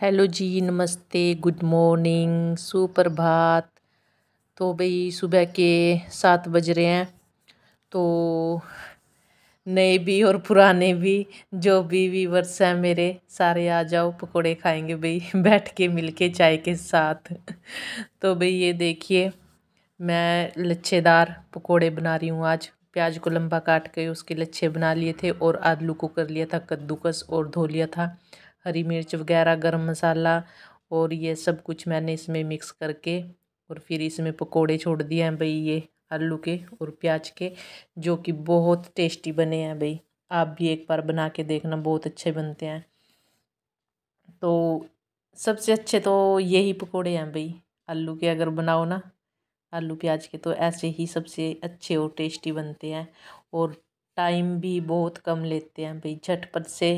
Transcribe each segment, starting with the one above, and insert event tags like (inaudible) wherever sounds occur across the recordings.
hello जी नमस्ते good morning सुप्रभात तो भाई सुबह के सात बज रहे हैं तो नए भी और पुराने भी जो भी वीवर्स हैं मेरे सारे आ जाओ पकोड़े खाएंगे भाई (laughs) बैठ के मिल के चाय के साथ (laughs) तो भाई ये देखिए मैं लच्छेदार पकोड़े बना रही हूँ आज प्याज को लंबा काट के उसके लच्छे बना लिए थे और आलू को कर लिया था कद्दूकस और धो लिया था हरी मिर्च वगैरह गरम मसाला और ये सब कुछ मैंने इसमें मिक्स करके और फिर इसमें पकोड़े छोड़ दिए हैं भाई ये आलू के और प्याज के जो कि बहुत टेस्टी बने हैं भाई आप भी एक बार बना के देखना बहुत अच्छे बनते हैं तो सबसे अच्छे तो यही पकोड़े हैं भाई आलू के अगर बनाओ ना आलू प्याज के तो ऐसे ही सबसे अच्छे और टेस्टी बनते हैं और टाइम भी बहुत कम लेते हैं भाई झटपट से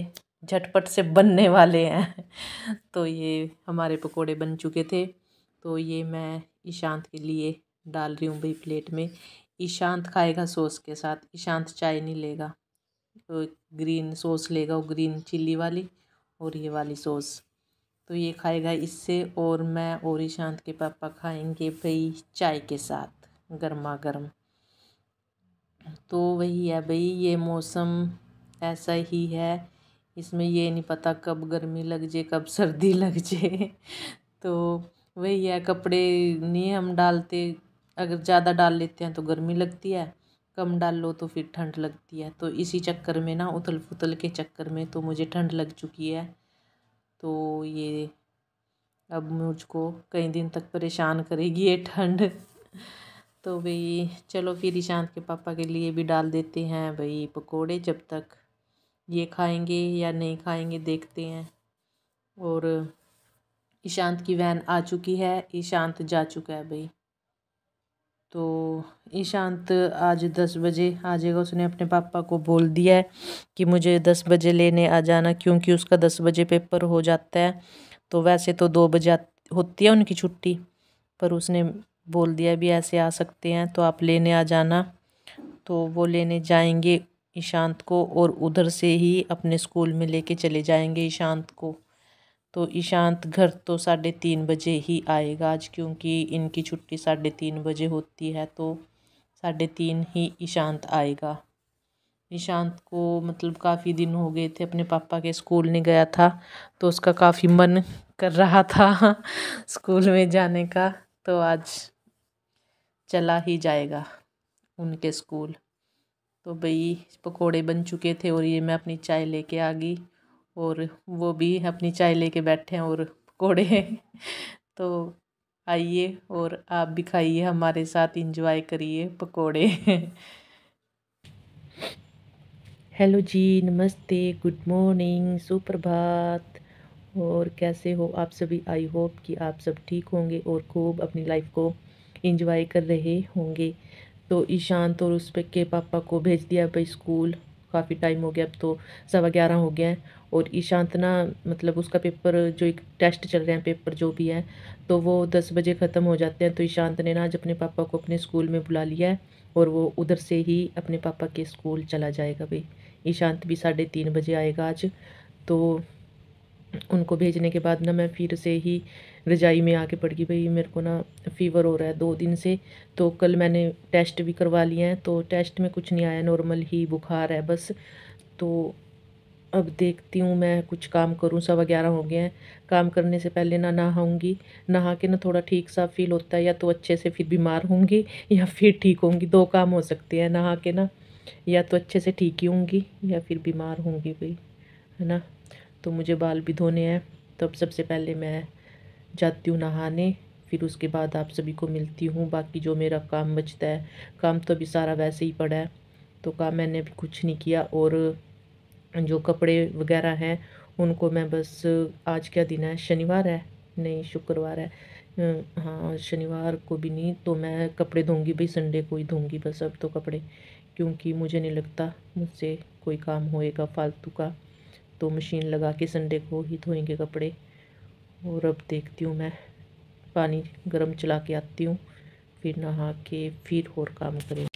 झटपट से बनने वाले हैं तो ये हमारे पकोड़े बन चुके थे तो ये मैं ईशांत के लिए डाल रही हूँ भाई प्लेट में ईशांत खाएगा सॉस के साथ ईशांत चाय नहीं लेगा तो ग्रीन सॉस लेगा वो ग्रीन चिल्ली वाली और ये वाली सॉस तो ये खाएगा इससे और मैं और ईशांत के पापा खाएंगे भाई चाय के साथ गर्मा गर्म तो वही है भाई ये मौसम ऐसा ही है इसमें ये नहीं पता कब गर्मी लग जाए कब सर्दी (laughs) लग जाए तो वही है कपड़े नहीं हम डालते अगर ज़्यादा डाल लेते हैं तो गर्मी लगती है कम डाल लो तो फिर ठंड लगती है तो इसी चक्कर में ना उथल फुथल के चक्कर में तो मुझे ठंड लग चुकी है तो ये अब मुझको कई दिन तक परेशान करेगी ये ठंड तो भाई चलो फिर ईशांत के पापा के लिए भी डाल देते हैं भाई पकोड़े जब तक ये खाएंगे या नहीं खाएंगे देखते हैं और ईशांत की वैन आ चुकी है ईशांत जा चुका है भाई तो ईशांत आज दस बजे आ जाएगा उसने अपने पापा को बोल दिया है कि मुझे दस बजे लेने आ जाना क्योंकि उसका दस बजे पेपर हो जाता है तो वैसे तो दो बजे होती है उनकी छुट्टी पर उसने बोल दिया भी ऐसे आ सकते हैं तो आप लेने आ जाना तो वो लेने जाएंगे ईशांत को और उधर से ही अपने स्कूल में लेके चले जाएंगे ईशांत को तो ईशांत घर तो साढ़े तीन बजे ही आएगा आज क्योंकि इनकी छुट्टी साढ़े तीन बजे होती है तो साढ़े तीन ही ईशांत आएगा ईशांत को मतलब काफ़ी दिन हो गए थे अपने पापा के स्कूल नहीं गया था तो उसका काफ़ी मन कर रहा था (laughs) स्कूल में जाने का तो आज चला ही जाएगा उनके स्कूल तो भई पकोड़े बन चुके थे और ये मैं अपनी चाय लेके आ गई और वो भी अपनी चाय लेके बैठे हैं और पकोड़े (laughs) तो आइए और आप भी खाइए हमारे साथ इंजॉय करिए पकोड़े हेलो (laughs) जी नमस्ते गुड मॉर्निंग सुप्रभात और कैसे हो आप सभी आई होप कि आप सब ठीक होंगे और खूब अपनी लाइफ को इंजॉय कर रहे होंगे तो ईशांत तो और उस पर के पापा को भेज दिया भाई स्कूल काफ़ी टाइम हो गया अब तो सवा ग्यारह हो गया है और ईशांत ना मतलब उसका पेपर जो एक टेस्ट चल रहे हैं पेपर जो भी है तो वो दस बजे ख़त्म हो जाते हैं तो ईशांत ने ना आज अपने पापा को अपने स्कूल में बुला लिया है और वो उधर से ही अपने पापा के स्कूल चला जाएगा भाई ईशांत भी साढ़े तीन बजे आएगा आज तो उनको भेजने के बाद ना मैं फिर से ही रजाई में आके पड़ गई भाई मेरे को ना फ़ीवर हो रहा है दो दिन से तो कल मैंने टेस्ट भी करवा लिए हैं तो टेस्ट में कुछ नहीं आया नॉर्मल ही बुखार है बस तो अब देखती हूँ मैं कुछ काम करूँ सवा ग्यारह हो गए हैं काम करने से पहले ना नहाऊँगी नहा के ना थोड़ा ठीक सा फील होता है या तो अच्छे से फिर बीमार होंगी या फिर ठीक होंगी दो काम हो सकते हैं नहा के ना या तो अच्छे से ठीक ही होंगी या फिर बीमार होंगी भाई है ना तो मुझे बाल भी धोने हैं तब सबसे पहले मैं जाती हूँ नहाने फिर उसके बाद आप सभी को मिलती हूँ बाकी जो मेरा काम बचता है काम तो अभी सारा वैसे ही पड़ा है तो काम मैंने अभी कुछ नहीं किया और जो कपड़े वगैरह हैं उनको मैं बस आज क्या दिन है शनिवार है नहीं शुक्रवार है हाँ शनिवार को भी नहीं तो मैं कपड़े धोंगी भाई संडे को ही धोंगी बस अब तो कपड़े क्योंकि मुझे नहीं लगता मुझसे कोई काम होएगा फालतू का तो मशीन लगा के संडे को ही धोएंगे कपड़े और अब देखती हूँ मैं पानी गर्म चला के आती हूँ फिर नहा के फिर और काम करें